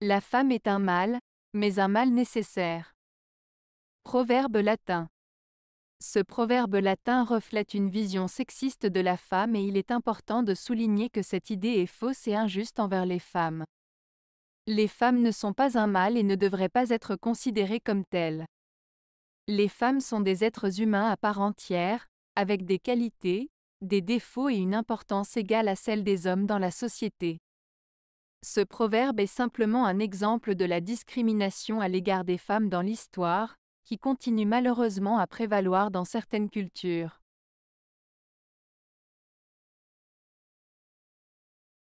La femme est un mal, mais un mal nécessaire. Proverbe latin. Ce proverbe latin reflète une vision sexiste de la femme et il est important de souligner que cette idée est fausse et injuste envers les femmes. Les femmes ne sont pas un mal et ne devraient pas être considérées comme telles. Les femmes sont des êtres humains à part entière, avec des qualités, des défauts et une importance égale à celle des hommes dans la société. Ce proverbe est simplement un exemple de la discrimination à l'égard des femmes dans l'histoire, qui continue malheureusement à prévaloir dans certaines cultures.